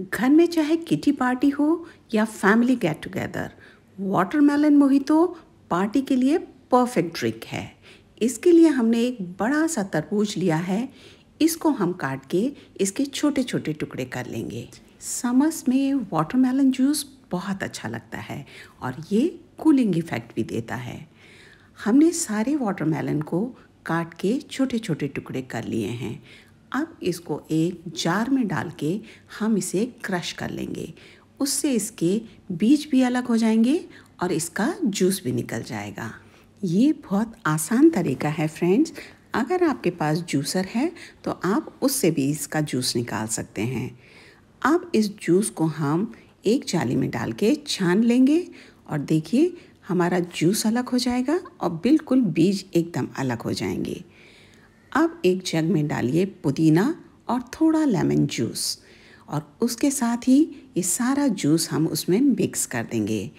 घर में चाहे किटी पार्टी हो या family get together watermelon mojito party के लिए परफेक्ट ड्रिंक है इसके लिए हमने एक बड़ा सा तरबूज लिया है इसको हम काट के इसके छोटे छोटे टुकड़े कर लेंगे समर्स में वाटरमेलन जूस बहुत अच्छा लगता है और ये कूलिंग इफेक्ट भी देता है हमने सारे वाटरमेलन को काट के छोटे छोटे टुकड़े कर लिए हैं अब इसको एक जार में डाल के हम इसे क्रश कर लेंगे उससे इसके बीज भी अलग हो जाएंगे और इसका जूस भी निकल जाएगा ये बहुत आसान तरीका है फ्रेंड्स अगर आपके पास जूसर है तो आप उससे भी इसका जूस निकाल सकते हैं अब इस जूस को हम एक जाली में डाल के छान लेंगे और देखिए हमारा जूस अलग हो जाएगा और बिल्कुल बीज एकदम अलग हो जाएंगे अब एक जग में डालिए पुदीना और थोड़ा लेमन जूस और उसके साथ ही ये सारा जूस हम उसमें मिक्स कर देंगे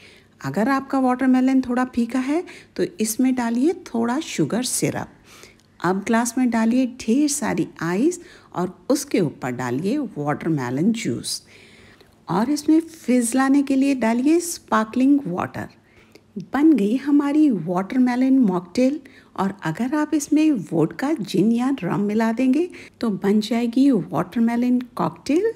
अगर आपका वाटरमेलन थोड़ा फीका है तो इसमें डालिए थोड़ा शुगर सिरप अब ग्लास में डालिए ढेर सारी आइस और उसके ऊपर डालिए वाटरमेलन जूस और इसमें फिज लाने के लिए डालिए स्पार्कलिंग वाटर बन गई हमारी वाटरमेलन मॉकटेल और अगर आप इसमें वोडका जिन या रम मिला देंगे तो बन जाएगी वाटरमेलन कॉकटेल